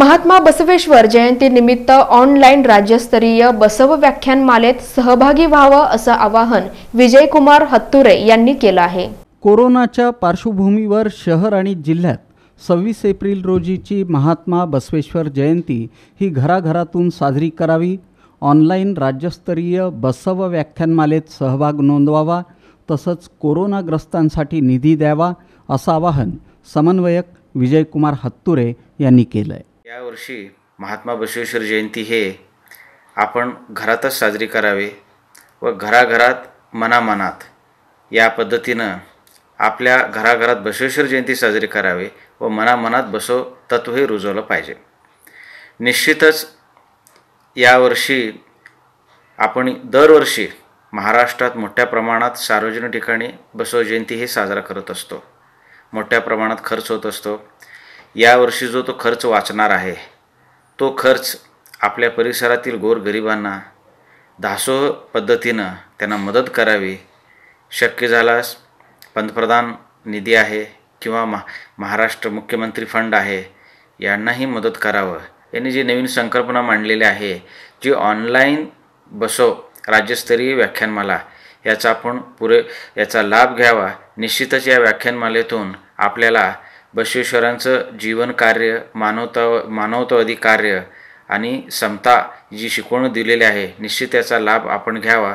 महात्मा बसवेश्वर जयंतीनिमित्त ऑनलाईन राज्यस्तरीय बसव व्याख्यानमालेत सहभागी व्हावं असं आवाहन विजयकुमार हत्तुरे यांनी केलं आहे कोरोनाच्या पार्श्वभूमीवर शहर आणि जिल्ह्यात सव्वीस एप्रिल रोजीची महात्मा बसवेश्वर जयंती ही घराघरातून साजरी करावी ऑनलाईन राज्यस्तरीय बसव व्याख्यानमालेत सहभाग नोंदवावा तसंच कोरोनाग्रस्तांसाठी निधी द्यावा असं आवाहन समन्वयक विजयकुमार हत्तुरे यांनी केलं आहे यावर्षी महात्मा बसवेश्वर जयंती हे आपण घरातच साजरी करावे व घराघरात मनामनात या पद्धतीनं आपल्या घराघरात बसवेश्वर जयंती साजरी करावी व मनामनात बसव तत्वही रुजवलं पाहिजे निश्चितच यावर्षी आपण दरवर्षी महाराष्ट्रात मोठ्या प्रमाणात सार्वजनिक ठिकाणी बसव जयंती हे साजरा करत असतो मोठ्या प्रमाणात खर्च होत असतो यावर्षी जो तो खर्च वाचणार आहे तो खर्च आपल्या परिसरातील गोरगरिबांना दासो पद्धतीनं त्यांना मदत करावी शक्य झाल्यास पंतप्रधान निधी आहे किंवा महा महाराष्ट्र मुख्यमंत्री फंड आहे यांनाही मदत करावं यांनी जी नवीन संकल्पना मांडलेली आहे जी ऑनलाईन बसो राज्यस्तरीय व्याख्यानमाला याचा आपण पुरे याचा लाभ घ्यावा निश्चितच या व्याख्यानमालेतून आपल्याला बसवेश्वरांचं जीवनकार्य मानवता मानवतावादी कार्य आणि समता जी शिकवण दिलेली आहे निश्चित याचा लाभ आपण घ्यावा